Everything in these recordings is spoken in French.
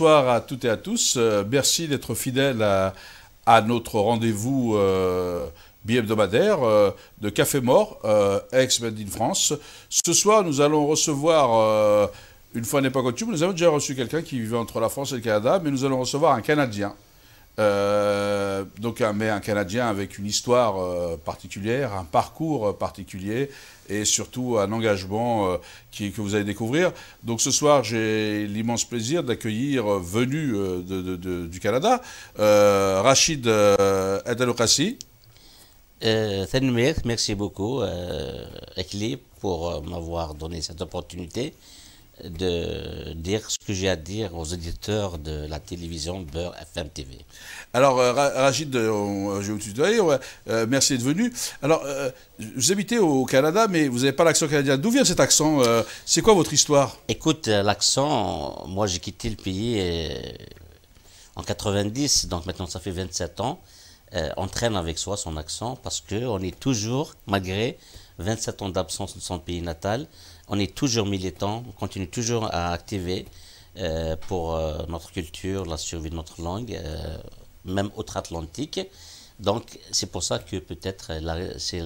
Bonsoir à toutes et à tous. Euh, merci d'être fidèles à, notre rendez-vous euh, bi-hebdomadaire euh, de Café Mort, ex-Made in France. Ce soir, nous allons recevoir, une fois n'est pas coutume, nous avons déjà reçu quelqu'un qui vivait entre la France et le Canada, mais nous allons recevoir un Canadien. Euh, donc, un, mais un Canadien avec une histoire euh, particulière, un parcours euh, particulier et surtout un engagement qui, que vous allez découvrir. Donc, ce soir, j'ai l'immense plaisir d'accueillir, venu du Canada, Rachid Adalokassi. merci beaucoup, Ekli, pour m'avoir donné cette opportunité de dire ce que j'ai à dire aux éditeurs de la télévision Beurre FM TV. Alors, euh, Rachid, euh, je vous tutoyer, euh, merci d'être venu. Alors, vous habitez au Canada, mais vous n'avez pas l'accent canadien. D'où vient cet accent C'est quoi votre histoire Écoute, l'accent, moi j'ai quitté le pays en 90, donc maintenant ça fait 27 ans. on traîne avec soi son accent parce qu'on est toujours, malgré 27 ans d'absence de son pays natal, on est toujours militant, on continue toujours à activer euh, pour euh, notre culture, la survie de notre langue, euh, même outre-Atlantique. Donc c'est pour ça que peut-être c'est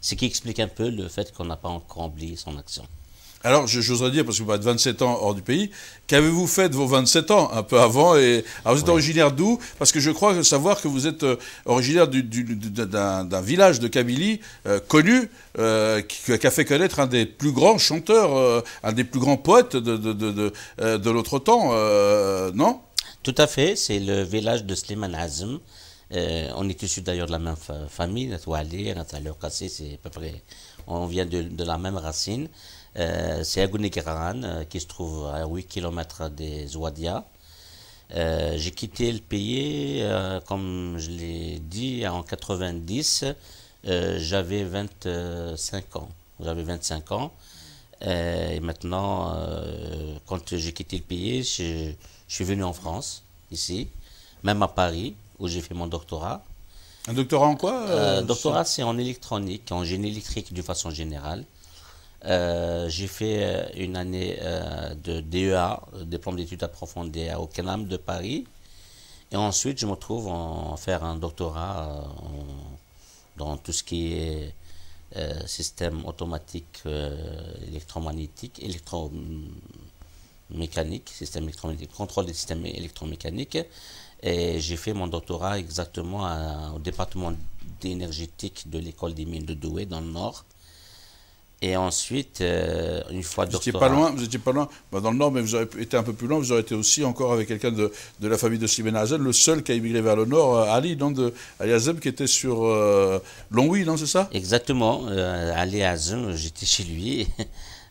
ce qui explique un peu le fait qu'on n'a pas encore oublié son action. Alors, j'oserais dire, parce que vous êtes 27 ans hors du pays, qu'avez-vous fait de vos 27 ans, un peu avant et... vous êtes originaire d'où Parce que je crois savoir que vous êtes euh, originaire d'un village de Kabylie euh, connu, euh, qui, a fait connaître un des plus grands chanteurs, un des plus grands poètes de, l'autre temps, non Tout à fait, c'est le village de Sliman Azm. on est issu d'ailleurs de la même famille, c'est peu près... On vient de la même racine. Euh, c'est Agunekaran, euh, qui se trouve à 8 km des Ouadia. j'ai quitté le pays, euh, comme je l'ai dit, en 90. j'avais 25 ans. J'avais 25 ans. et maintenant, quand j'ai quitté le pays, je, suis venu en France, ici, même à Paris, où j'ai fait mon doctorat. Un doctorat en quoi Doctorat, c'est en électronique, en génie électrique de façon générale. Euh, j'ai fait euh, une année euh, de DEA, diplôme d'études approfondies à CNAM de Paris. Et ensuite, je me trouve en faire un doctorat dans tout ce qui est système automatique électromagnétique, électromécanique, système électromagnétique, contrôle des systèmes électromécaniques. Et j'ai fait mon doctorat exactement au département d'énergie de l'école des mines de Douai dans le Nord et ensuite, euh, une fois vous pas loin, vous n'étiez pas loin, bah, dans le Nord, mais vous avez été un peu plus loin, vous avez été aussi encore avec quelqu'un de, la famille de Sibenazel, le seul qui a immigré vers le Nord, euh, Ali, non, de, Ali qui était sur euh, non, c'est ça Exactement, euh, Ali Azen, j'étais chez lui.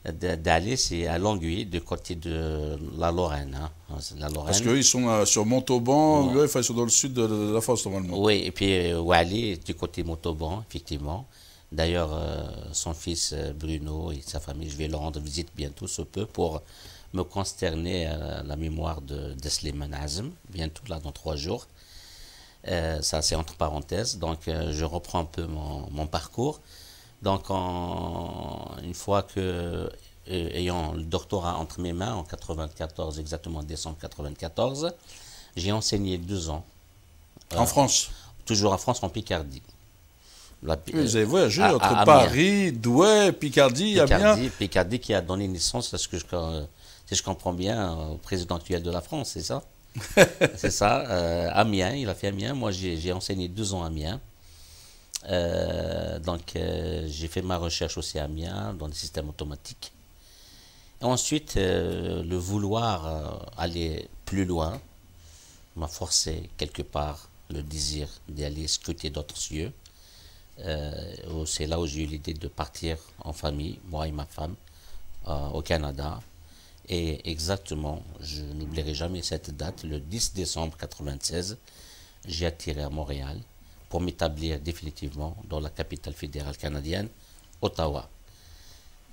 d'aller, c'est à Longueuil, du côté de la Lorraine. Hein. La Lorraine. Parce qu'ils sont sur Montauban, ils sont dans le sud de, la France, normalement. Oui, et puis Ali, du côté Montauban, effectivement. D'ailleurs, euh, son fils euh, Bruno et sa famille, je vais leur rendre visite bientôt, ce peu, pour me consterner la mémoire de, de bientôt, là, dans trois jours. Euh, ça, c'est entre parenthèses. Donc, je reprends un peu mon, parcours. Donc, en, une fois que, ayant le doctorat entre mes mains, en 94, exactement décembre 94, j'ai enseigné deux ans. en France Toujours en France, en Picardie. Vous euh, avez voyagé entre Paris, Douai, Picardie, Picardie, Amiens. Picardie qui a donné naissance à ce que je, si je comprends bien, au euh, président actuel de la France, c'est ça C'est ça. Euh, Amiens, il a fait Amiens. Moi, j'ai enseigné deux ans à Amiens. donc, j'ai fait ma recherche aussi à Amiens dans les systèmes automatiques. ensuite, le vouloir aller plus loin m'a forcé quelque part le désir d'aller scruter d'autres cieux. Euh, oh, c'est là où j'ai eu l'idée de partir en famille, moi et ma femme, euh, au Canada. Et exactement, je n'oublierai jamais cette date, le 10 décembre 1996, j'ai attiré à Montréal pour m'établir définitivement dans la capitale fédérale canadienne, Ottawa.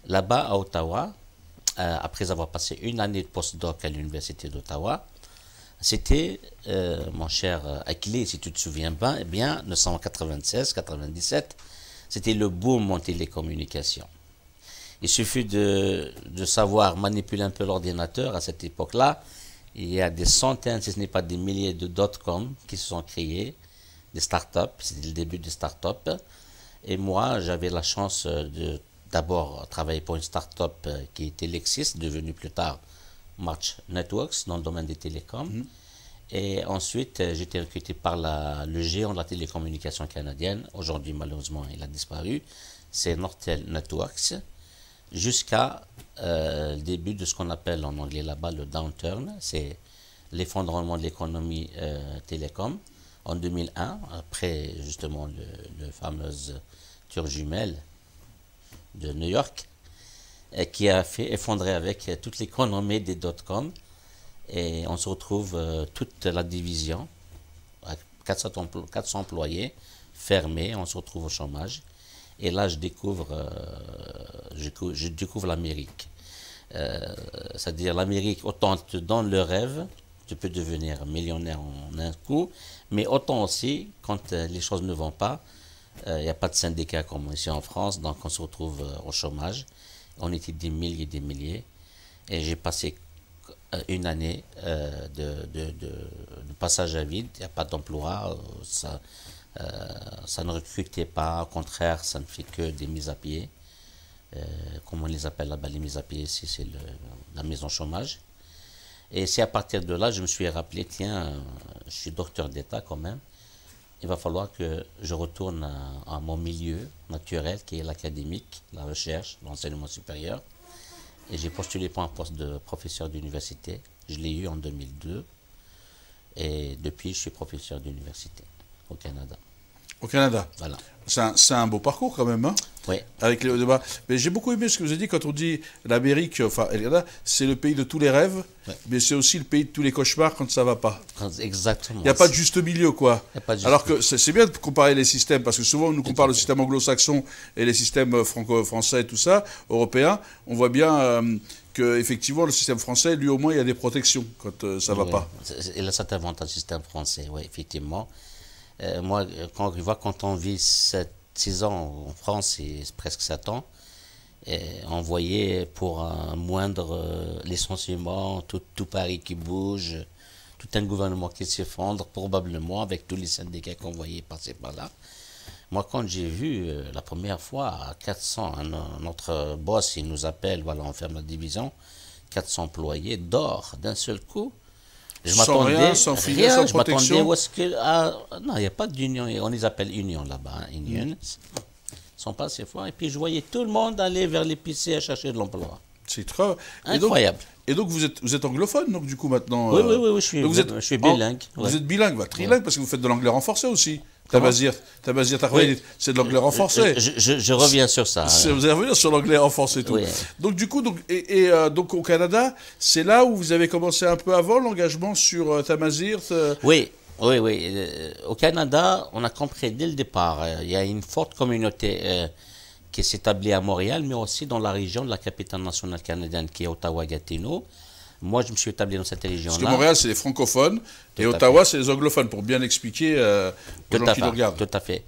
Là-bas, à Ottawa, euh, après avoir passé une année de postdoc à l'Université d'Ottawa, c'était, euh, mon cher Akili, si tu te souviens pas, eh bien, 1996-97, c'était le boom en télécommunications. Il suffit de, savoir manipuler un peu l'ordinateur à cette époque-là. Il y a des centaines, si ce n'est pas des milliers de dot coms qui se sont créés, des start startups, c'était le début des start startups. Et moi, j'avais la chance de d'abord travailler pour une start-up euh, qui était Lexis, devenue plus tard March Networks dans le domaine des télécoms. Mhm. Et ensuite, euh, j'ai été recruté par le géant de la télécommunication canadienne. Aujourd'hui, malheureusement, il a disparu. C'est Nortel Networks. Jusqu'à euh, le début de ce qu'on appelle en anglais là-bas le downturn. C'est l'effondrement de l'économie euh, télécom en 2001, après justement le, le fameuse tour jumelle de New York. Euh, qui a fait effondrer avec euh, toute l'économie des dot Et on se retrouve euh, toute la division, 400, 400 employés fermés, on se retrouve au chômage. Et là, je découvre, je, découvre l'Amérique. C'est-à-dire l'Amérique, autant te donne le rêve, tu peux devenir millionnaire en un coup, mais autant aussi, quand les choses ne vont pas, il n'y a pas de syndicat comme ici en France, donc on se retrouve au chômage. On était des milliers et des milliers. Et j'ai passé euh, une année euh, de, passage à vide, il n'y a pas d'emploi, euh, ça, ça ne recrutait pas, au contraire, ça ne fait que des mises à pied. comment on les appelle là-bas les mises à pied si c'est la maison chômage. Et c'est à partir de là, je me suis rappelé, tiens, je suis docteur d'État quand même, il va falloir que je retourne à, mon milieu naturel qui est l'académique, la recherche, l'enseignement supérieur. Et j'ai postulé pour un poste de professeur d'université. Je l'ai eu en 2002. Et depuis, je suis professeur d'université au Canada. Au Canada. Voilà. C'est un, beau parcours quand même. Hein oui. Avec les débats. Mais j'ai beaucoup aimé ce que vous avez dit quand on dit l'Amérique, enfin, c'est le pays de tous les rêves, mais c'est aussi le pays de tous les cauchemars quand ça ne va pas. Exactement. Il n'y a pas de juste milieu, quoi. Alors que c'est bien de comparer les systèmes, parce que souvent on nous compare le système anglo-saxon et les systèmes euh, franco-français, et tout ça, européens. On voit bien. Euh, que, effectivement, le système français, lui au moins, il y a des protections quand euh, ça va pas. Il a cet avantage, le système français, oui, effectivement. Euh, moi, euh, quand, quand on vit 7, 6 ans en France, c'est presque 7 ans, envoyé euh, pour un moindre licenciement tout, Paris qui bouge, tout un gouvernement qui s'effondre, probablement avec tous les syndicats qu'on voyait passer par là. Moi, quand j'ai vu la première fois à 400, notre boss, il nous appelle, voilà, on ferme la division, 400 employés d'or d'un seul coup. Je m'attendais. Sans rien, sans je sans où que. Ah, non, il n'y a pas d'union. On les appelle union là-bas, hein, union. sont pas assez forts. Et puis je voyais tout le monde aller vers l'épicier à chercher de l'emploi. C'est trop. Incroyable. Et donc, vous, êtes, vous êtes anglophone, donc du coup maintenant. Oui, oui, euh, oui, je suis, vous êtes, bilingue. Vous êtes bilingue, bah, trilingue, parce que vous faites de l'anglais renforcé aussi. Tabazir, Tabazir c'est de l'anglais renforcé. Je, reviens sur ça. Vous allez revenir sur l'anglais renforcé et tout. Donc du coup, et, euh, donc au Canada, c'est là où vous avez commencé un peu avant l'engagement sur Tamazirt euh, ?– Tamazir Oui, oui, oui. Euh, au Canada, on a compris dès le départ, il y a une forte communauté qui établie à Montréal, mais aussi dans la région de la capitale nationale canadienne qui est Ottawa-Gatineau. Moi, je me suis établi dans cette région-là. Parce que Montréal, c'est les francophones et Ottawa, c'est les anglophones, pour bien expliquer euh, qui Tout à fait.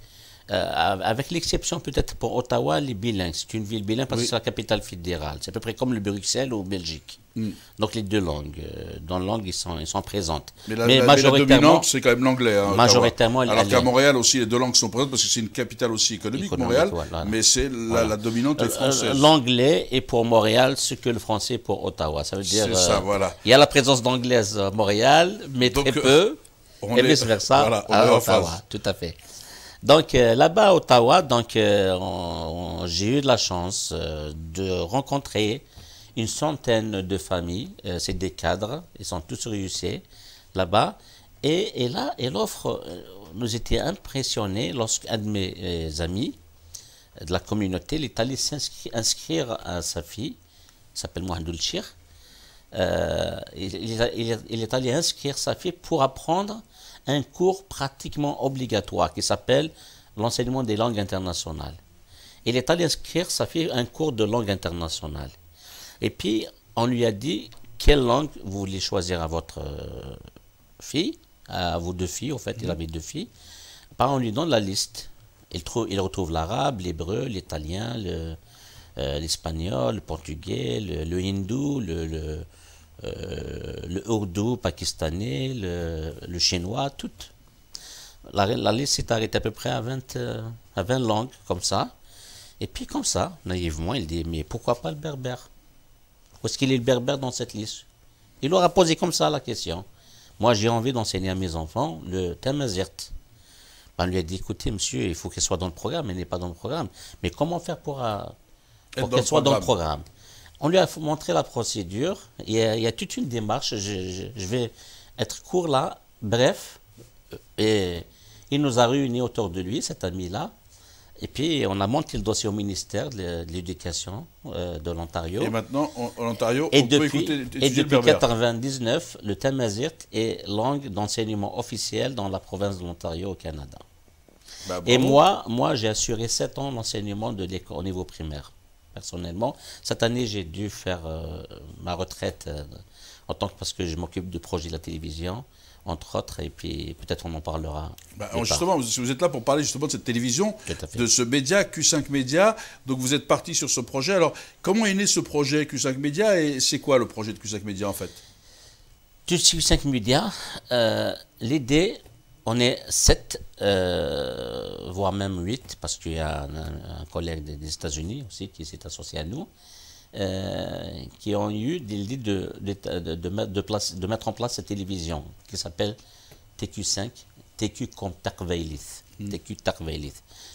Euh, avec l'exception peut-être pour Ottawa, les bilingues. C'est une ville bilingue parce que c'est la capitale fédérale. C'est à peu près comme le Bruxelles ou Belgique. Mm. Donc les deux langues, euh, dans la langue, ils sont, ils sont présentes. Mais la, mais dominante, c'est quand même l'anglais. Hein, majoritairement, Alors qu'à Montréal aussi, les deux langues sont présentes parce que c'est une capitale aussi économique, Montréal. mais c'est la, dominante euh, française. L'anglais est pour Montréal ce que le français est pour Ottawa. Ça veut dire. C'est ça, voilà. Il y a la présence d'anglaise à Montréal, mais très peu. et vice-versa à Ottawa. Tout à fait. Donc euh, là-bas à Ottawa, donc euh, j'ai eu de la chance euh, de rencontrer une centaine de familles, c'est des cadres, ils sont tous réussis là-bas. Et, là, et l'offre nous était impressionnés lorsqu'un de mes amis de la communauté, est allé s'inscrire à sa fille, s'appelle Mohamed Chir. il, il, est allé inscrire sa fille pour apprendre un cours pratiquement obligatoire qui s'appelle l'enseignement des langues internationales. Il est allé inscrire sa fille un cours de langue internationale. Et puis, on lui a dit quelle langue vous voulez choisir à votre euh, fille, à vos deux filles, en fait, il mm. avait deux filles. Par on lui donne la liste. Il, trouve, il retrouve l'arabe, l'hébreu, l'italien, euh, l'espagnol, le, portugais, le, hindou, le euh, le urdu pakistanais, le, chinois, toutes. La, liste s'est arrêtée à peu près à 20, euh, langues, comme ça. Et puis comme ça, naïvement, il dit, mais pourquoi pas le berbère Où est-ce qu'il est le berbère dans cette liste Il leur a posé comme ça la question. Moi, j'ai envie d'enseigner à mes enfants le thème Ben, on lui a dit, écoutez, monsieur, il faut qu'elle soit dans le programme, elle n'est pas dans le programme. Mais comment faire pour euh, qu'elle soit dans le programme on lui a montré la procédure. Il y a, toute une démarche. Je, vais être court là. Bref, euh, et il nous a réunis autour de lui, cet ami-là. Et puis, on a monté le dossier au ministère de l'Éducation euh, de l'Ontario. Et maintenant, en Ontario, et on depuis, peut écouter Et depuis 1999, le Tamazirt est langue d'enseignement officielle dans la province de l'Ontario au Canada. Bah, et moi, moi j'ai assuré 7 ans d'enseignement de l'école au niveau primaire personnellement. Cette année, j'ai dû faire euh, ma retraite euh, en tant que parce que je m'occupe du projet de la télévision, entre autres, et puis peut-être on en parlera. Bah, justement, vous, vous êtes là pour parler justement de cette télévision, de ce média Q5 Média. Donc vous êtes parti sur ce projet. Alors comment est né ce projet Q5 Média et c'est quoi le projet de Q5 Média en fait Q5 Média, euh, l'idée on est sept, euh, voire même huit, parce qu'il y a un, collègue des, États-Unis aussi qui s'est associé à nous, euh, qui ont eu l'idée de, de, mettre en place cette télévision qui s'appelle TQ5, TQ Takveilith. TQ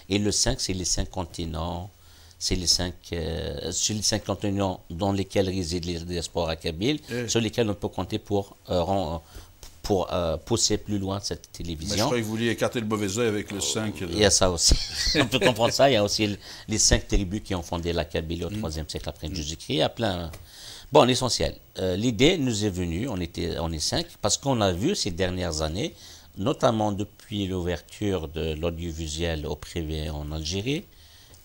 Et le 5, c'est les cinq continents, euh, c'est les cinq continents dans lesquels résident les diasporas à Kabyle, eh. sur lesquels on peut compter pour pour euh, pousser plus loin cette télévision. Mais je crois que vous écarter le mauvais œil avec le 5. Euh. Il y a ça aussi. On peut comprendre ça. Il y a aussi les cinq tribus qui ont fondé la Kabylie au 3e mm. siècle après mm. Jésus-Christ. Il y a plein. Bon, l'essentiel. Euh, l'idée nous est venue, on, était, on est cinq, parce qu'on a vu ces dernières années, notamment depuis l'ouverture de l'audiovisuel au privé en Algérie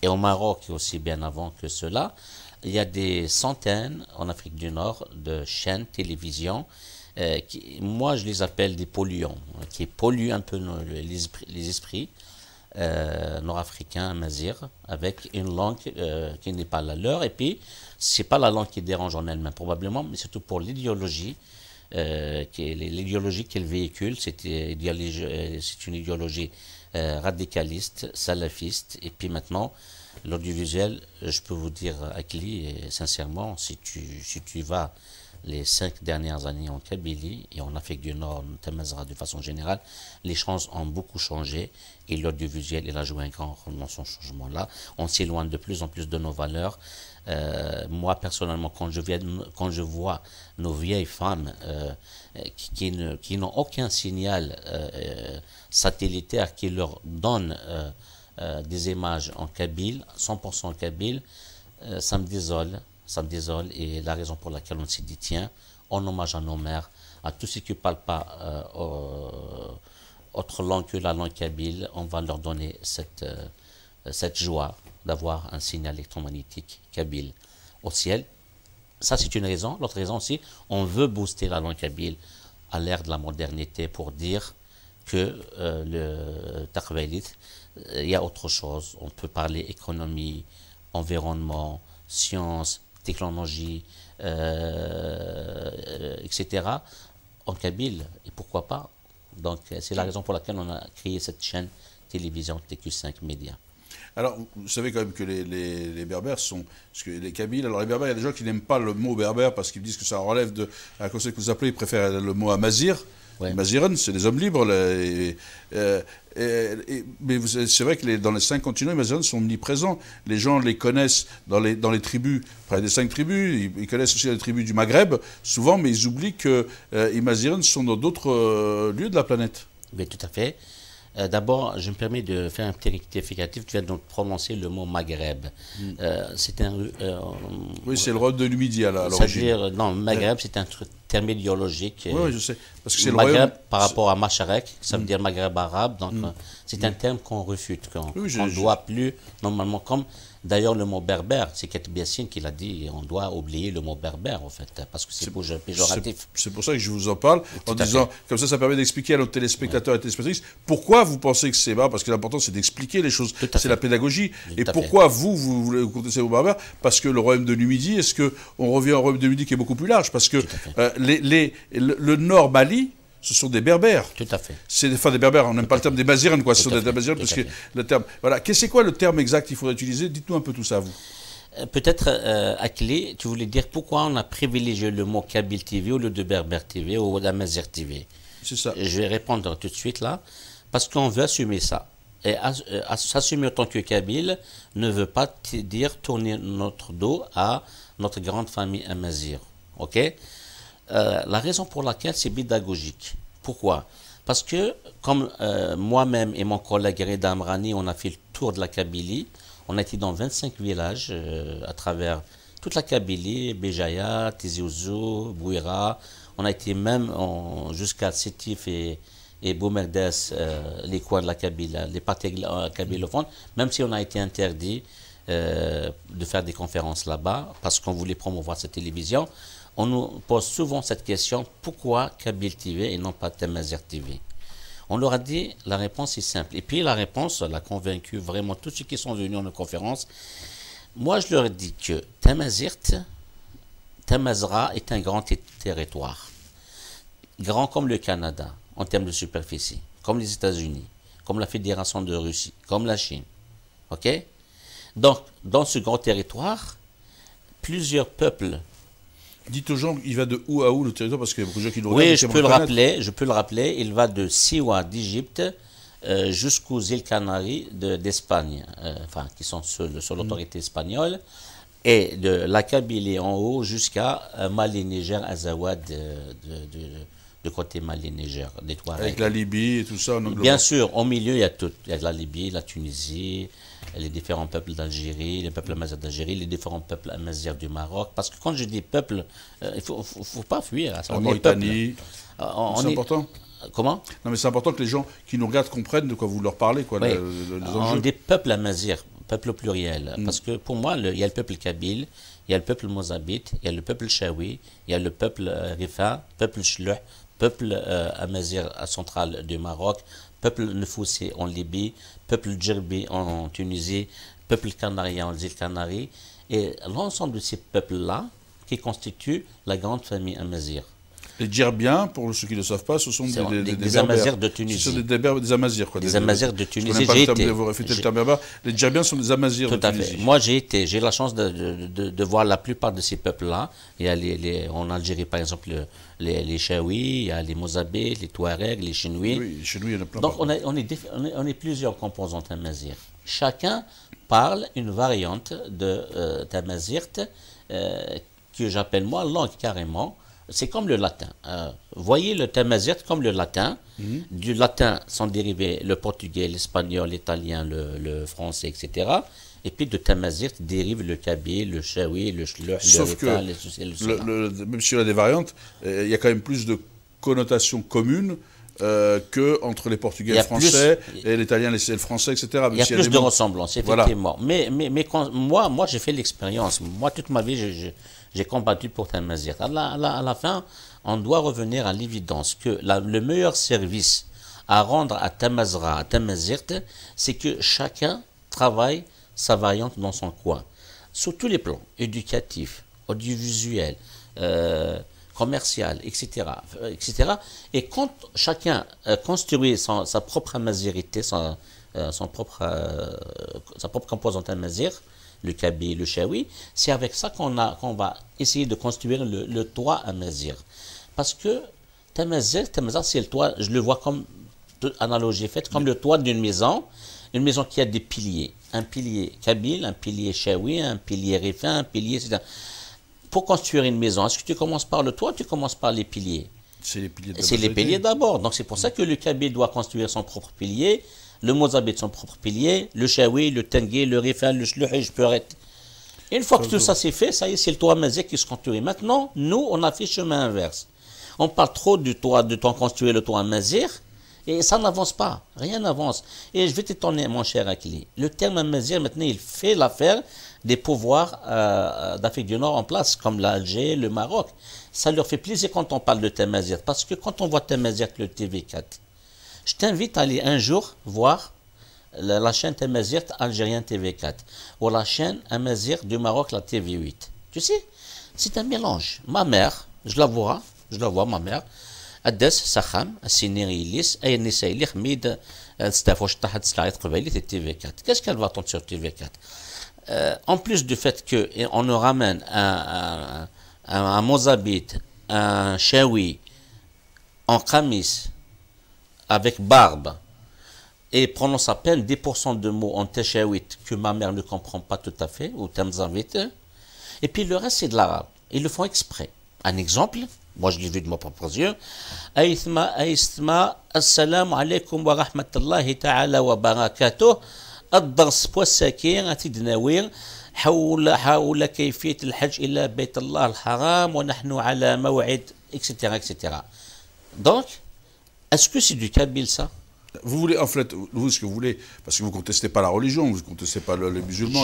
et au Maroc aussi bien avant que cela, il y a des centaines en Afrique du Nord de chaînes télévision euh, moi je les appelle des polluants, hein, qui polluent un peu les, esprits, euh, nord-africains, mazirs, avec une langue euh, qui n'est pas la leur. Et puis, c'est pas la langue qui dérange en elle-même, probablement, mais surtout pour l'idéologie. l'idéologie qu'elle véhicule, c'est une idéologie radicaliste, salafiste, et puis maintenant, l'audiovisuel, je peux vous dire, Akili sincèrement, si tu, si tu vas les cinq dernières années en Kabylie et en Afrique du Nord, en Tamazra de façon générale, les choses ont beaucoup changé et l'audiovisuel, a joué un grand rôle dans son changement-là. On s'éloigne de plus en plus de nos valeurs. Euh, moi, personnellement, quand je, viens, quand je vois nos vieilles femmes euh, qui, n'ont aucun signal euh, satellitaire qui leur donne des images en Kabyle, 100% en Kabyle, ça me désole ça me désole et la raison pour laquelle on s'y dit tiens, en hommage à nos mères, à tous ceux qui ne parlent pas euh, autre langue que la langue kabyle, on va leur donner cette, euh, cette joie d'avoir un signal électromagnétique kabyle au ciel. Ça, c'est une raison. L'autre raison aussi, on veut booster la langue kabyle à l'ère de la modernité pour dire que euh, le Takhbalit, il y a autre chose. On peut parler économie, environnement, science, technologie, euh, euh, etc., en Kabyle, et pourquoi pas. Donc c'est la raison pour laquelle on a créé cette chaîne télévision TQ5 Média. Alors, vous savez quand même que les, berbères sont, que les Kabyles, alors les berbères, il y a des gens qui n'aiment pas le mot berbère parce qu'ils disent que ça relève de, à cause de que vous appelez, ils préfèrent le mot amazir. Les Maziren, c'est des hommes libres. Euh, mais c'est vrai que dans les cinq continents, les Maziren sont omniprésents. Les gens les connaissent dans les, dans les tribus, près des cinq tribus. Ils, connaissent aussi les tribus du Maghreb, souvent, mais ils oublient que les euh, Maziren sont dans d'autres euh, lieux de la planète. Oui, tout à fait. Euh, d'abord, je me permets de faire un petit rectificatif. Tu viens donc prononcer le mot Maghreb. Hmm. Euh, c'est un. Euh, oui, c'est le rôle de Numidia, là, dire non, Maghreb, c'est un terme idéologique. Oui, je sais. Parce que c'est le Maghreb, par rapport à Macharek, ça veut hmm. dire Maghreb arabe. Donc, hmm. c'est un terme qu'on refute, qu'on ne doit plus, normalement, comme D'ailleurs, le mot berbère, c'est Ketbiassine qui l'a dit, on doit oublier le mot berbère, en fait, parce que c'est péjoratif. C'est pour ça que je vous en parle, en disant, comme ça, ça permet d'expliquer à nos téléspectateurs et téléspectatrices pourquoi vous pensez que c'est bas, parce que l'important, c'est d'expliquer les choses, c'est la pédagogie. et pourquoi vous, vous, vous comptez ces mots Parce que le royaume de Numidie, est-ce qu'on revient au royaume de Numidie qui est beaucoup plus large Parce que euh, les, le Nord Mali, ce sont des berbères. Tout à fait. C'est enfin des berbères, on n'aime pas le terme des baziren, quoi. ce sont des, des parce que le terme. Voilà. quest c'est quoi le terme exact qu'il faudrait utiliser Dites-nous un peu tout ça, vous. Euh, peut-être, euh, tu voulais dire pourquoi on a privilégié le mot Kabyle TV au lieu de Berbère TV ou d'Amazir TV C'est ça. Je vais répondre tout de suite là, parce qu'on veut assumer ça. Et euh, s'assumer autant que Kabyle ne veut pas dire tourner notre dos à notre grande famille Amazir. OK euh, la raison pour laquelle c'est pédagogique. Pourquoi Parce que, comme euh, moi-même et mon collègue Reda on a fait le tour de la Kabylie, on a été dans 25 villages euh, à travers toute la Kabylie, Béjaïa, Tizi Bouira, on a été même jusqu'à Sétif et, et Boumerdes, les coins de la Kabylie, les parties kabylophones, même si on a été interdit de faire des conférences là-bas parce qu'on voulait promouvoir cette télévision. On nous pose souvent cette question, pourquoi Kabil TV et non pas Temazer TV On leur a dit, la réponse est simple. Et puis la réponse l'a convaincu vraiment tous ceux qui sont venus en nos conférences. Moi, je leur ai dit que Tamazirt, Temazra est un grand territoire. Grand comme le Canada en termes de superficie, comme les États-Unis, comme la Fédération de Russie, comme la Chine. OK Donc, dans ce grand territoire, plusieurs peuples Dites aux gens, il va de où à où le territoire Parce qu'il y a beaucoup de gens qui Oui, je peux, le rappeler, je peux le rappeler. Il va de Siwa d'Égypte euh, jusqu'aux îles Canaries d'Espagne, euh, enfin, qui sont sur, l'autorité mm. espagnole, et de la Kabylie en haut jusqu'à euh, Mali-Niger, Azawad, de, côté Mali-Niger, des Touaregs. Avec la Libye et tout ça Bien sûr, au milieu, il y a tout. Il y a la Libye, la Tunisie, les différents peuples d'Algérie, les peuples amazirs d'Algérie, les différents peuples amazirs du Maroc. Parce que quand je dis peuple, euh, il ne faut, pas fuir. En Mauritanie, euh, c'est important. Comment Non, mais c'est important que les gens qui nous regardent comprennent de quoi vous leur parlez, quoi. des peuples amazirs, peuple au pluriel. Mm. Parce que pour moi, il y a le peuple kabyle, il y a le peuple mozabite, il y a le peuple chawi, il y a le peuple euh, rifa, peuple le peuple euh, amazir central du Maroc, peuple en Libye, peuple Djerbi en Tunisie, peuple Canarien aux îles Canaries, et l'ensemble de ces peuples-là qui constituent la grande famille amazir. Les Djerbiens, pour ceux qui ne le savent pas, ce sont des, des, Amazirs de Tunisie. Ce sont des, des Amazirs, quoi. Des, Amazirs de Tunisie. Pas été. vous réfutez le terme Les Djerbiens sont des Amazirs de Tunisie. Tout à fait. Moi, j'ai été, j'ai la chance de, de, voir la plupart de ces peuples-là. Il y a les, en Algérie, par exemple, les, les Chaouis, il y a les Mozabés, les Touaregs, les Chinois. Oui, les Chinouis, il y en a plein. Donc, on, on, est on, est, plusieurs composantes Amazirs. Chacun parle une variante de euh, euh que j'appelle moi langue carrément c'est comme le latin. Euh, voyez le tamazight comme le latin. Mhm. Du latin sont dérivés le portugais, l'espagnol, l'italien, le, français, etc. Et puis de Tamazir dérive le kabyle, le chawi, le Sauf le rétal, que même s'il y a des variantes, euh, il y a quand même plus de connotations communes euh, que entre les Portugais et les Français, et l'Italien et le Français, etc. Il y a plus de ressemblances, effectivement. Mais, mais, moi, moi j'ai fait l'expérience. Moi, toute ma vie, je, je j'ai combattu pour ta À la, fin, on doit revenir à l'évidence que le meilleur service à rendre à Tamazra, à Tamazirt, c'est que chacun travaille sa variante dans son coin. Sur tous les plans, éducatif, audiovisuel, euh, commercial, etc., etc. Et quand chacun euh, construit sa propre mazirité, son, euh, son propre, sa propre composante amazir, le et le Chaoui, c'est avec ça qu'on va essayer de construire le, toit à Mazir. Parce que Tamazir, c'est le toit, je le vois comme analogie faite, comme le toit d'une maison, une maison qui a des piliers. Un pilier Kabyle, un pilier Chaoui, un pilier Rifin, un pilier, Pour construire une maison, est-ce que tu commences par le toit ou tu commences par les piliers c'est les piliers d'abord. Donc c'est pour ça que le Kabyle doit construire son propre pilier, le mozabit son propre pilier, le chawi, le Tengui, le rifan, le shluhi, je Une fois que tout ça s'est fait, ça y est, c'est le toit Mazir qui se construit. Maintenant, nous, on a fait chemin inverse. On parle trop du toit, de temps construit le toit mazir, et ça n'avance pas. Rien n'avance. Et je vais t'étonner, mon cher Akili. Le terme mazir, maintenant, il fait l'affaire des pouvoirs euh, euh, d'Afrique du Nord en place, comme l'Alger, le Maroc. Ça leur fait plaisir quand on parle de Mazir. parce que quand on voit avec le TV4, je t'invite à aller un jour voir la, chaîne Amazir algérien TV4 ou la chaîne Amazir du Maroc, la TV8. Tu sais, c'est un mélange. Ma mère, je la vois, je la vois, ma mère, Adès Saham, Sineri, غيليس et النسايلي Lichmid, ستاف واش طاحت TV4. Qu'est-ce qu'elle 4 Qu'est-ce sur va 4 euh, en plus du fait que on nous ramène un un un, un un chawi avec barbe et prononce à peine 10% de mots en téchaouit que ma mère ne comprend pas tout à fait, ou tamzavit, et puis le reste c'est de l'arabe. Ils le font exprès. Un exemple, moi je l'ai vu de mes propres yeux, Aïthma, Aïthma, Assalamu alaikum wa rahmatullahi ta'ala wa barakatuh, الدرس والسكين غادي تدناوير حول حول كيفيه الحج الى بيت الله الحرام ونحن على موعد etc etc donc est-ce que c'est du kabyle, ça vous voulez, en fait, vous, ce que vous voulez, parce que vous ne contestez pas la religion, vous ne contestez pas le, les musulmans,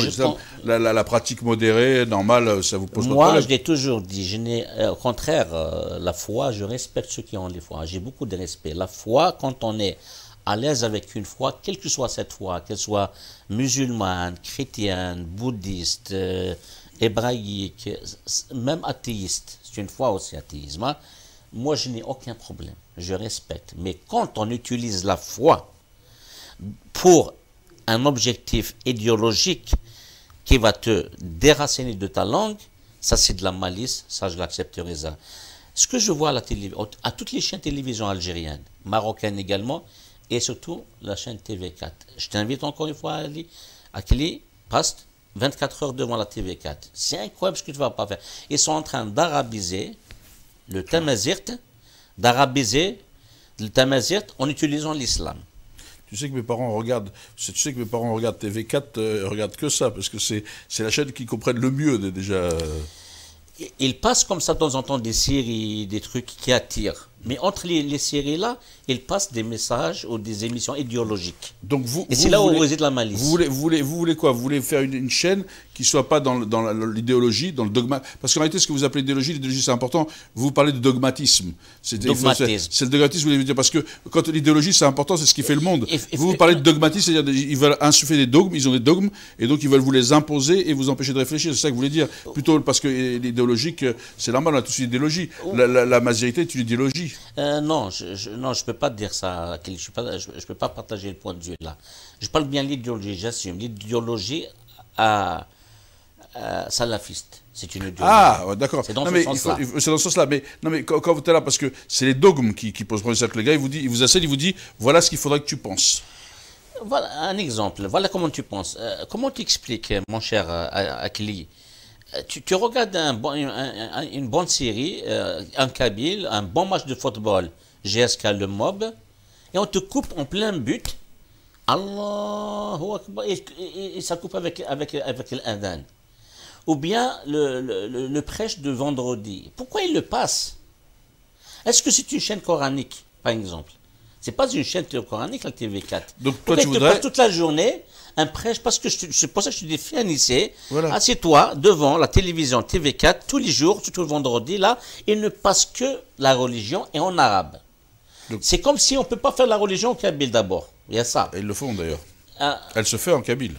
la, pratique modérée, normale, ça vous pose problème. Moi, je l'ai toujours dit, euh, au contraire, euh, la foi, je respecte ceux qui ont des foi, j'ai beaucoup de respect. La foi, quand on est à l'aise avec une foi, quelle que soit cette foi, qu'elle soit musulmane, chrétienne, bouddhiste, euh, hébraïque, même athéiste, c'est une foi aussi athéisme, hein, moi je n'ai aucun problème je respecte. Mais quand on utilise la foi pour un objectif idéologique qui va te déraciner de ta langue, ça c'est de la malice, ça je l'accepterai ça. Ce que je vois à, toutes les chaînes télévision algériennes, marocaines également, et surtout la chaîne TV4. Je t'invite encore une fois à aller, à Kili, reste 24 heures devant la TV4. C'est incroyable ce que tu vas pas faire. Ils sont en train d'arabiser le tamazirt, d'arabiser le tamazight en utilisant l'islam. Tu sais que mes parents regardent, tu sais que mes parents regardent TV4, euh, regardent que ça, parce que c'est la chaîne qui comprennent le mieux déjà. Ils passent comme ça de temps en temps des séries, des trucs qui attirent. Mais entre les, séries-là, ils passent des messages ou des émissions idéologiques. Donc vous, Et c'est là où réside la malice. Vous voulez, vous voulez, vous voulez quoi Vous voulez faire une, chaîne qui ne soit pas dans, l'idéologie, dans le dogma. Parce qu'en réalité, ce que vous appelez idéologie, l'idéologie, c'est important. Vous parlez de dogmatisme. C'est le dogmatisme, vous voulez dire. Parce que quand l'idéologie, c'est important, c'est ce qui fait le monde. vous, vous parlez de dogmatisme, c'est-à-dire ils veulent insuffler des dogmes, ils ont des dogmes, et donc ils veulent vous les imposer et vous empêcher de réfléchir. C'est ça que vous voulez dire. Plutôt parce que l'idéologique, c'est normal, on a tous une idéologie. Oh. La, la, la majorité est une idéologie. Euh, non, je, ne non, je peux pas dire ça. Je ne je, peux pas partager le point de vue là. Je parle bien de l'idéologie, j'assume. L'idéologie à, salafiste. C'est une idéologie. Ah, d'accord. C'est dans, ce sens-là. Mais, non, mais quand, vous êtes là, parce que c'est les dogmes qui, qui posent problème. Le gars, il vous, dit, il vous assène, il vous dit voilà ce qu'il faudrait que tu penses. Voilà un exemple. Voilà comment tu penses. Euh, comment tu expliques, mon cher Akli, euh, euh, tu, regardes une bonne série, un euh, Kabyle, un bon match de football, GSK le mob, et on te coupe en plein but. Allahu et, ça coupe avec, avec, avec Ou bien le, prêche de vendredi. Pourquoi il le passe Est-ce que c'est une chaîne coranique, par exemple c'est pas une chaîne coranique, la TV4. Donc, toi, tu voudrais... Te toute la journée un prêche, parce que c'est pour ça que je te dis, à assieds-toi devant la télévision TV4 tous les jours, tout le vendredi, là, et ne passe que la religion et en arabe. C'est comme si on ne peut pas faire la religion au Kabyle d'abord. Il y a ça. Et ils le font d'ailleurs. Ah. Elle se fait en Kabyle.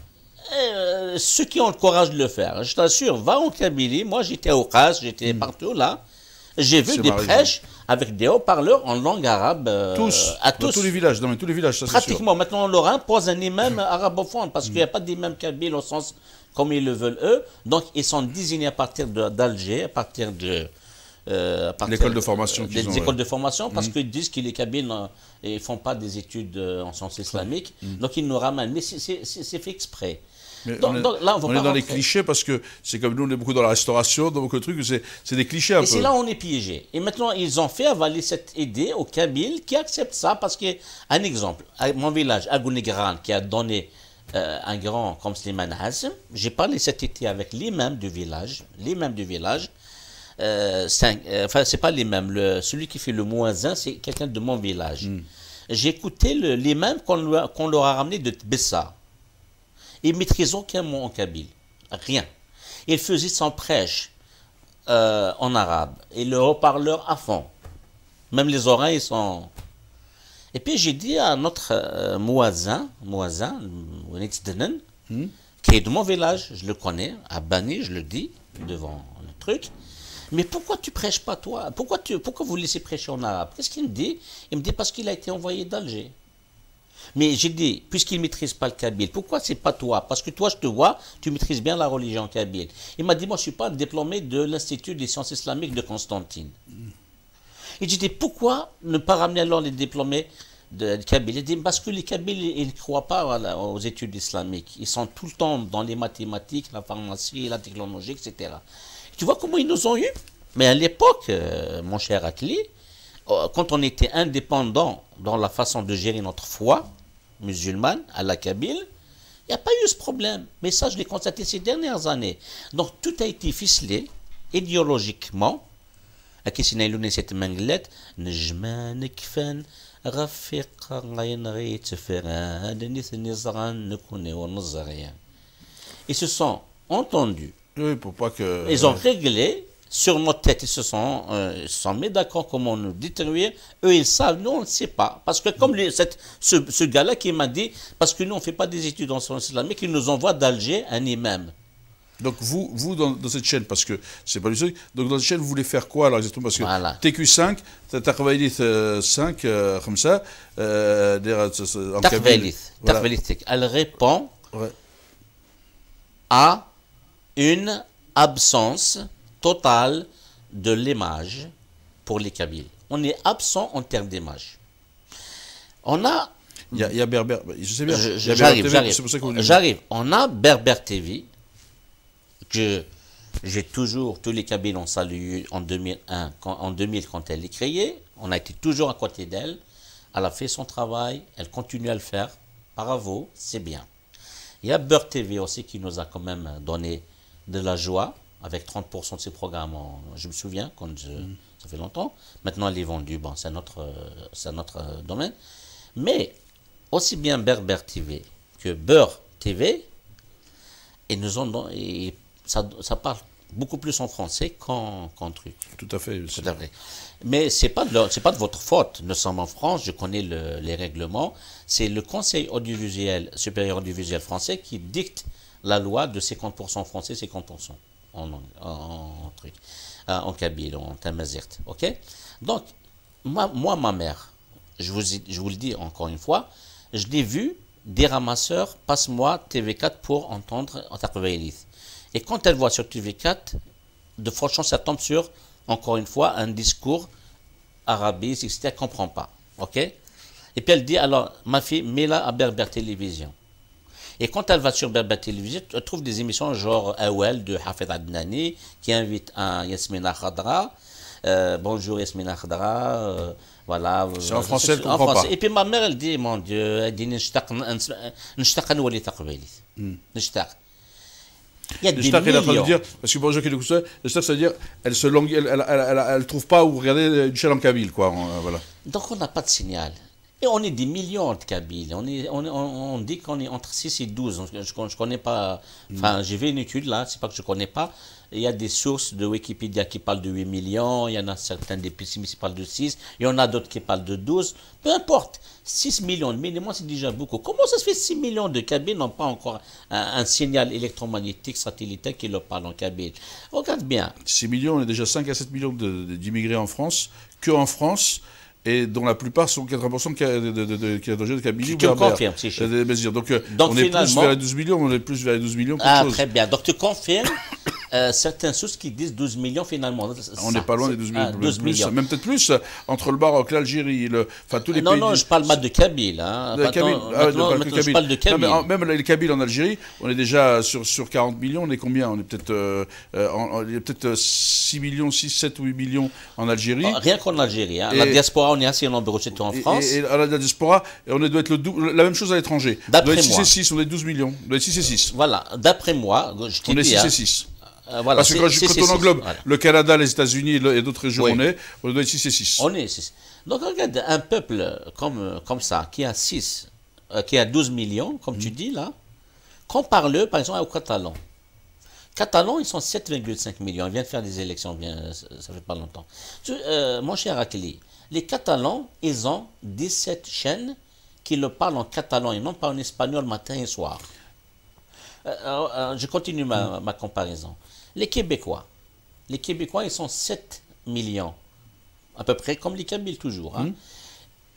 Euh, ceux qui ont le courage de le faire, je t'assure, va en Kabylie. Moi, j'étais au Kass, j'étais hmm. partout là. J'ai vu des prêches avec des haut-parleurs en langue arabe. Euh, tous, à tous. Dans tous les villages, dans tous les villages, Pratiquement, maintenant, on leur impose un imam arabophone, parce qu'il n'y a pas d'imam kabyle au sens comme ils le veulent eux. Donc, ils sont désignés à partir d'Alger, à partir de... Euh, L'école de formation. Des écoles de formation, parce mmh. qu'ils disent que les cabines ne euh, font pas des études en sens islamique. Mmh. Donc, ils nous ramènent. Mais c'est fait exprès on est, là, on, dans les clichés parce que c'est comme nous, on est beaucoup dans la restauration, dans beaucoup de trucs, c'est des clichés un peu. Et c'est là où on est piégé. Et maintenant, ils ont fait avaler cette idée aux Kabyles qui acceptent ça parce que, un exemple, mon village, Agounigaran, qui a donné euh, un grand comme Slimane j'ai parlé cet été avec l'imam du village, l'imam du village, euh, euh, enfin, c'est pas l'imam, le, celui qui fait le moins moisin, c'est quelqu'un de mon village. Hmm. J'ai écouté l'imam qu'on leur a ramené de Bessa. Il maîtrisait aucun mot en kabyle, rien. Il faisait son prêche euh, en arabe et le haut-parleur à fond. Même les oreilles sont. Et puis j'ai dit à notre voisin, euh, moisin, moisin, hmm? qui est de mon village, je le connais, à Bani, je le dis devant le truc. Mais pourquoi tu prêches pas toi Pourquoi tu, pourquoi vous laissez prêcher en arabe Qu'est-ce qu'il me dit Il me dit parce qu'il a été envoyé d'Alger. Mais j'ai dit, puisqu'il ne maîtrise pas le kabyle, pourquoi c'est pas toi Parce que toi, je te vois, tu maîtrises bien la religion kabyle. Il m'a dit, moi, je ne suis pas diplômé de l'Institut des sciences islamiques de Constantine. Et j'ai dit, pourquoi ne pas ramener alors les diplômés de, Kabyle Il dit, parce que les Kabyles, ils ne croient pas aux études islamiques. Ils sont tout le temps dans les mathématiques, la pharmacie, la technologie, etc. Tu vois comment ils nous ont eu Mais à l'époque, euh, mon cher Akli, euh, quand on était indépendant dans la façon de gérer notre foi, musulmane, à la Kabyle, il n'y a pas eu ce problème. Mais ça, je l'ai constaté ces dernières années. Donc, tout a été ficelé idéologiquement. à Ils se sont entendus. que... Ils ont réglé sur nos têtes, euh, ils se sont, mis d'accord comment nous détruire. Eux, ils savent, nous, on ne sait pas. Parce que comme ce, ce gars-là qui m'a dit, parce que nous, on ne fait pas des études en sciences mais qu'il nous envoie d'Alger un imam. Donc vous, vous dans, cette chaîne, parce que c'est pas du tout... donc dans cette chaîne, vous voulez faire quoi alors exactement Parce que TQ5, Taqvalith 5, comme ça, euh, elle répond à une absence total de l'image pour les Kabyles. On est absent en termes d'image. On a. Il y a, Berber. Je sais bien. J'arrive, j'arrive. On a Berber TV, que j'ai toujours, tous les Kabyles ont salué en 2001, quand, en 2000 quand elle est créée. On a été toujours à côté d'elle. Elle a fait son travail, elle continue à le faire. Bravo, c'est bien. Il y a Berber TV aussi qui nous a quand même donné de la joie avec 30% de ses programmes. je me souviens, quand je, mm. ça fait longtemps. Maintenant, elle est vendue. Bon, c'est notre, euh, c'est notre euh, domaine. Mais aussi bien Berber TV que Beurre TV, et nous ont, et ça, ça parle beaucoup plus en français qu'en truc. Tout à fait. c'est vrai. Mais ce n'est pas, de, pas de votre faute. Nous sommes en France, je connais les règlements. C'est le Conseil audiovisuel, supérieur audiovisuel français qui dicte la loi de 50% français, 50% en, en, hein, en, Kabyle, en Ok Donc, moi, ma mère, je vous, je vous le dis encore une fois, je l'ai vu des ramasseurs, passe-moi TV4 pour entendre Taqvaïlith. Et quand elle voit sur TV4, de fortes chance, elle tombe sur, encore une fois, un discours arabiste, etc. Elle ne comprend pas. OK Et puis elle dit alors, ma fille, mets-la à Berber Télévision. Et quand elle va sur Berbat Télévision, elle trouve des émissions genre Awel de Hafid Adnani qui invite un Yasmina Khadra. Euh, bonjour Yasmina Khadra. Euh, voilà. Euh, c'est en français, elle en Pas. Et puis ma mère, elle dit, mon Dieu, elle dit, نشتاق نشتاق نولي تقبيليت. Il y a des millions. est en a de dire, parce que bonjour Kédouk Nestak, ça veut dire, elle se longue, elle, elle, elle, trouve pas où regarder du en Kabil. quoi. voilà. Donc on n'a pas de signal. Et on est des millions de Kabyles. On, est, on, dit qu'on est entre 6 et 12. Je ne connais pas. Enfin, mm. j'ai vu une étude là, c'est pas que je ne connais pas. Il y a des sources de Wikipédia qui parlent de 8 millions, il y en a certains des pessimistes qui parlent de 6, il y en a d'autres qui parlent de 12. Peu importe, 6 millions, mais moi c'est déjà beaucoup. Comment ça se fait 6 millions de Kabyles n'ont pas encore un, signal électromagnétique satellitaire qui leur parle en Kabyle Regarde bien. 6 millions, on est déjà 5 à 7 millions d'immigrés en France. Que en France, et dont la plupart sont 80% de, de, de, de, de Kabylie tu ou confirmes, c'est Donc, euh, Donc, on est plus vers les 12 millions, on est plus vers les 12 millions. Ah, très bien. Donc, tu confirmes euh, certaines sources qui disent 12 millions finalement. On n'est pas loin des 12 millions. même ah, peut-être plus, euh, entre le Maroc, l'Algérie, enfin tous les pays. Non, non, je parle pas de Kabyle. même les Kabyles en Algérie, on est déjà sur, sur 40 millions. On est combien On est peut-être euh, peut 6 millions, 6, 7 ou 8 millions en Algérie. Oh, rien qu'en Algérie. Hein. la diaspora, on est assez nombreux, surtout en France. Et, la diaspora, on doit être le la même chose à l'étranger. On doit être 6 et 6, on est 12 millions. On doit 6 et 6. Voilà. D'après moi, je On est 6 hein. et 6. Euh, Parce que quand, on englobe le Canada, les États-Unis et d'autres régions, on est, on 6 et 6. On est 6. Donc regarde, un peuple comme, comme ça, qui a 6, euh, qui a 12 millions, comme tu mm. dis là, compare-le par exemple aux Catalans. Catalans, ils sont 7,5 millions. Ils viennent faire des élections, bien, ça fait pas longtemps. Euh, mon cher Akili, les Catalans, ils ont 17 chaînes qui le parlent en catalan et non pas en espagnol matin et soir. je continue ma, ma comparaison. Les Québécois, les Québécois, ils sont 7 millions, à peu près comme les Kabyles toujours. Hein. Mm.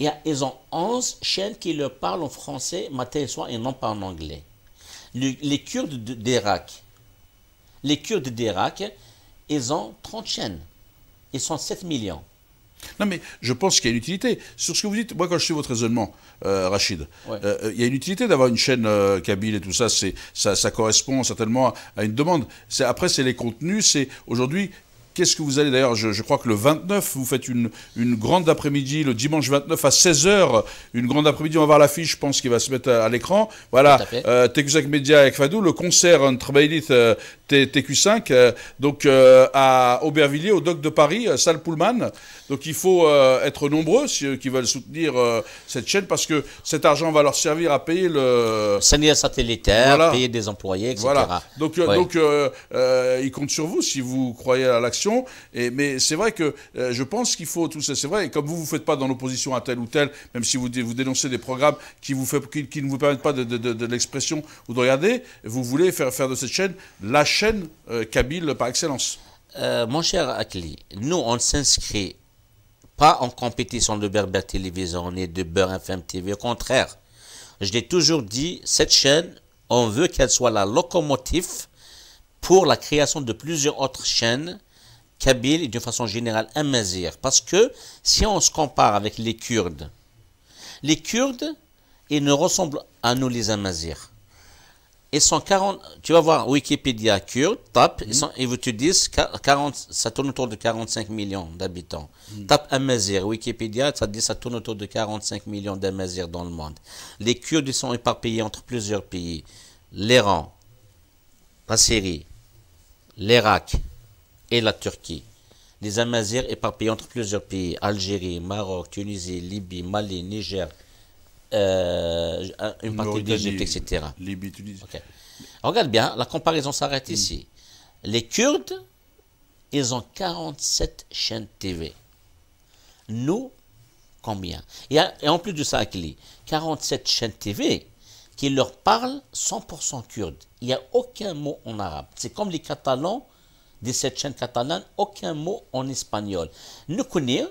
Et ils ont 11 chaînes qui leur parlent en français matin et soir et non pas en anglais. les Kurdes d'Irak, les Kurdes d'Irak, ils ont 30 chaînes. Ils sont 7 millions. Non, mais je pense qu'il y a une utilité. Sur ce que vous dites, moi, quand je suis votre raisonnement, euh, Rachid, euh, euh, il y a une utilité d'avoir une chaîne kabyle et tout ça, ça, ça correspond certainement à une demande. Après, c'est les contenus, c'est aujourd'hui, Qu'est-ce que vous allez d'ailleurs je, crois que le 29, vous faites une, une grande après-midi, le dimanche 29 à 16h, une grande après-midi. On va voir l'affiche, je pense, qui va se mettre à, l'écran. Voilà, euh, Media avec Fadou, le concert Entre euh, TQ5, euh, donc euh, à Aubervilliers, au Doc de Paris, euh, salle Pullman. Donc il faut être nombreux ceux qui veulent soutenir cette chaîne parce que cet argent va leur servir à payer le salaire satellitaire, payer des employés, etc. Voilà. Donc, donc ils comptent sur vous si vous croyez à l'action. Mais c'est vrai que je pense qu'il faut tout ça. C'est vrai. Et comme vous vous faites pas dans l'opposition à tel ou tel, même si vous, vous dénoncez des programmes qui, vous fait, qui, ne vous permettent pas de, de, l'expression ou de regarder, vous voulez faire, faire de cette chaîne la chaîne chaîne euh, kabyle par excellence. Euh, mon cher Akli, nous, on s'inscrit pas en compétition de Berber Télévision et de Beurre FM TV. Au contraire, je l'ai toujours dit, cette chaîne, on veut qu'elle soit la locomotive pour la création de plusieurs autres chaînes Kabyle et d'une façon générale amazir. Parce que si on se compare avec les Kurdes, les Kurdes, ils ne ressemblent à nous les amazirs tu vas voir Wikipédia kurde, tape, ils, sont, vous te disent 40, ça tourne autour de 45 millions d'habitants. Hmm. Tape Amazir, Wikipédia, ça dit ça tourne autour de 45 millions d'Amazirs dans le monde. Les Kurdes, sont éparpillés entre plusieurs pays. L'Iran, la Syrie, l'Irak et la Turquie. Les Amazirs éparpillés entre plusieurs pays. Algérie, Maroc, Tunisie, Libye, Mali, Niger, euh, une partie de l'Égypte, etc. Regarde bien, la comparaison s'arrête mm. ici. Les Kurdes, ils ont 47 chaînes TV. Nous, combien et, en plus de ça, 47 chaînes TV qui leur parlent 100% kurde. Il n'y a aucun mot en arabe. C'est comme les Catalans, de cette chaîne catalane, aucun mot en espagnol. Nous connaissons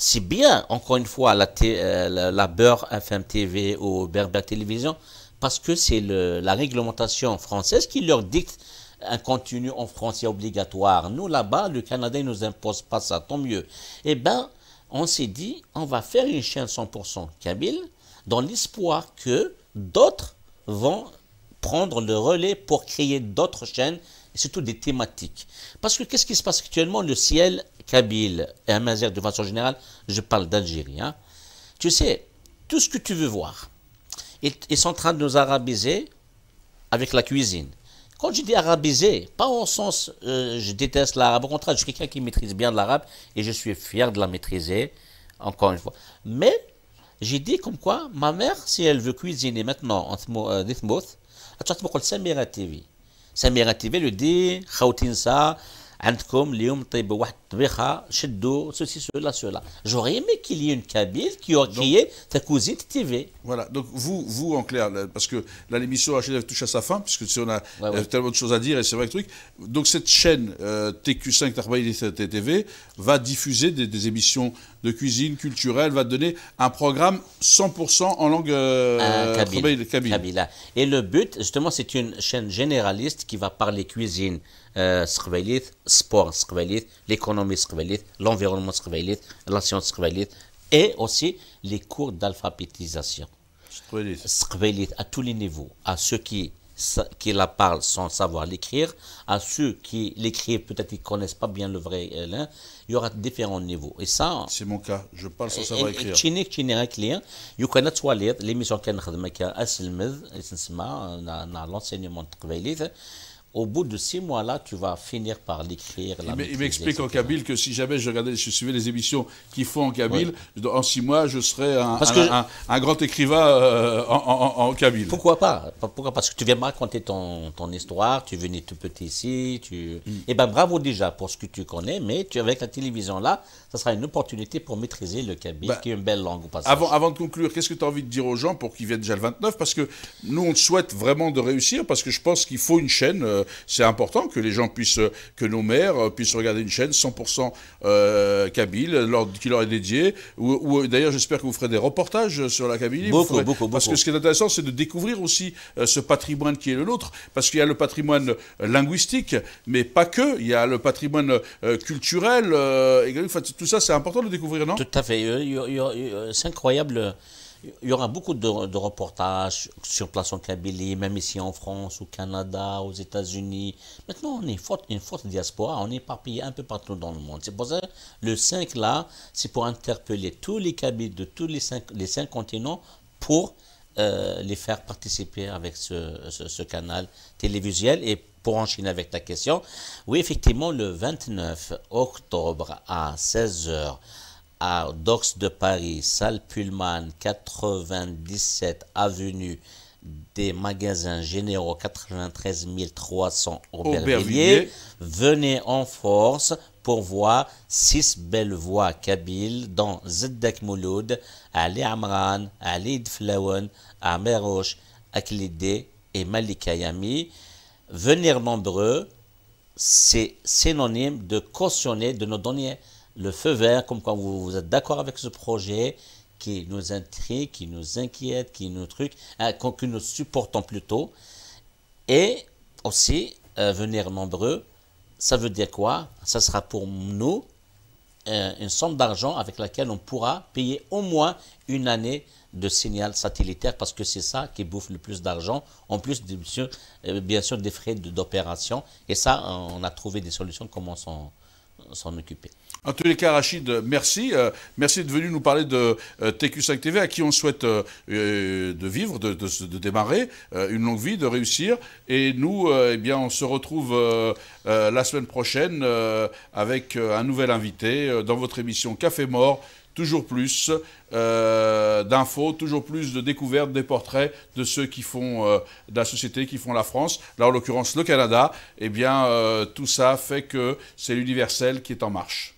c'est bien, encore une fois, la, euh, la, Beurre FM TV ou Berber Télévision, parce que c'est la réglementation française qui leur dicte un contenu en français obligatoire. Nous, là-bas, le Canada ne nous impose pas ça, tant mieux. Eh bien, on s'est dit, on va faire une chaîne 100% kabyle, dans l'espoir que d'autres vont prendre le relais pour créer d'autres chaînes et surtout des thématiques. Parce que qu'est-ce qui se passe actuellement Le ciel kabyle et amazigh de façon générale, je parle d'Algérie. Hein. Tu sais, tout ce que tu veux voir, ils, sont en train de nous arabiser avec la cuisine. Quand je dis arabiser, pas au sens euh, je déteste l'arabe, au contraire, je suis quelqu'un qui maîtrise bien l'arabe et je suis fier de la maîtriser, encore une fois. Mais j'ai dit comme quoi ma mère, si elle veut cuisiner maintenant en Dithmouth, elle va TV. سميرة تيفي لو دي خوتي نسا عندكم اليوم طيب واحد ceci, cela, cela. J'aurais aimé qu'il y ait une cabine qui, aurait créé ta cousine TV. Voilà, donc vous, vous en clair, parce que là l'émission HDF touche à sa fin, puisque si on a euh, tellement de choses à dire et c'est vrai que truc. Donc cette chaîne TQ5 euh, TV va diffuser des, émissions de cuisine culturelle, va donner un programme 100% en langue euh, ah, cabine. Et le but, justement, c'est une chaîne généraliste qui va parler cuisine, euh, sport, l'économie l'environnement la science et aussi les cours d'alphabétisation. à tous les niveaux, à ceux qui qui la parlent sans savoir l'écrire, à ceux qui l'écrivent, peut-être qu'ils connaissent pas bien le vrai il y aura différents niveaux. Et ça... C'est mon cas, je parle sans savoir écrire. client, il l'émission qu'on a euh, l'enseignement de au bout de six mois-là, tu vas finir par l'écrire. Il m'explique en Kabyle que si jamais je regardais, je suivais les émissions qu'ils font en Kabyle, en six mois, je serais un, un, grand écrivain euh, en, en, Kabyle. Pourquoi pas Pourquoi Parce que tu viens me raconter ton, ton, histoire, tu venais tout petit ici, tu... Mm. Eh bien, bravo déjà pour ce que tu connais, mais tu, avec la télévision là, ça sera une opportunité pour maîtriser le Kabyle, ben, qui est une belle langue au Avant, avant de conclure, qu'est-ce que tu as envie de dire aux gens pour qu'ils viennent déjà le 29 Parce que nous, on souhaite vraiment de réussir, parce que je pense qu'il faut une chaîne... Euh, euh, c'est important que les gens puissent, que nos maires euh, puissent regarder une chaîne 100% euh, Kabyle, qui leur est dédiée. Ou, d'ailleurs, j'espère que vous ferez des reportages sur la Kabylie. Beaucoup, beaucoup, beaucoup, Parce que ce qui est intéressant, c'est de découvrir aussi euh, ce patrimoine qui est le nôtre, parce qu'il y a le patrimoine linguistique, mais pas que. Il y a le patrimoine culturel. Et, enfin, tout ça, c'est important de découvrir, non Tout à fait. C'est incroyable il y aura beaucoup de, reportages sur place en Kabylie, même ici en France, au Canada, aux États-Unis. Maintenant, on est forte, une forte diaspora, on est éparpillé un peu partout dans le monde. C'est pour ça le 5 là, c'est pour interpeller tous les Kabyles de tous les cinq, les cinq continents pour euh, les faire participer avec ce, ce canal télévisuel et pour enchaîner avec ta question, oui, effectivement, le 29 octobre à 16h, Dox de Paris, salle Pullman, 97 avenue des magasins généraux 93 300 Aubervilliers. Venez en force pour voir six belles voies kabyles dans Zedek Mouloud, Ali Amran, Ali Dflaoun, Amerosh, Aklide et Malika Yami. Venir nombreux, c'est synonyme de cautionner, de nos données le feu vert, comme quand vous, êtes d'accord avec ce projet qui nous intrigue, qui nous inquiète, qui nous truc, hein, que nous supportons plutôt. Et aussi, euh, venir nombreux, ça veut dire quoi Ça sera pour nous euh, une somme d'argent avec laquelle on pourra payer au moins une année de signal satellitaire parce que c'est ça qui bouffe le plus d'argent, en plus euh, bien sûr, des frais d'opération. Et ça, on a trouvé des solutions, comment on s'en occuper. En tous les cas, Rachid, merci. Euh, merci de venu nous parler de TQ5 euh, TV, à qui on souhaite euh, de vivre, de, de démarrer une longue vie, de réussir. Et nous, eh bien, on se retrouve la semaine prochaine avec un nouvel invité dans votre émission Café Mort toujours plus euh, d'infos, toujours plus de découvertes, des portraits de ceux qui font euh, la société, qui font la France, là en l'occurrence le Canada, et eh bien euh, tout ça fait que c'est l'universel qui est en marche.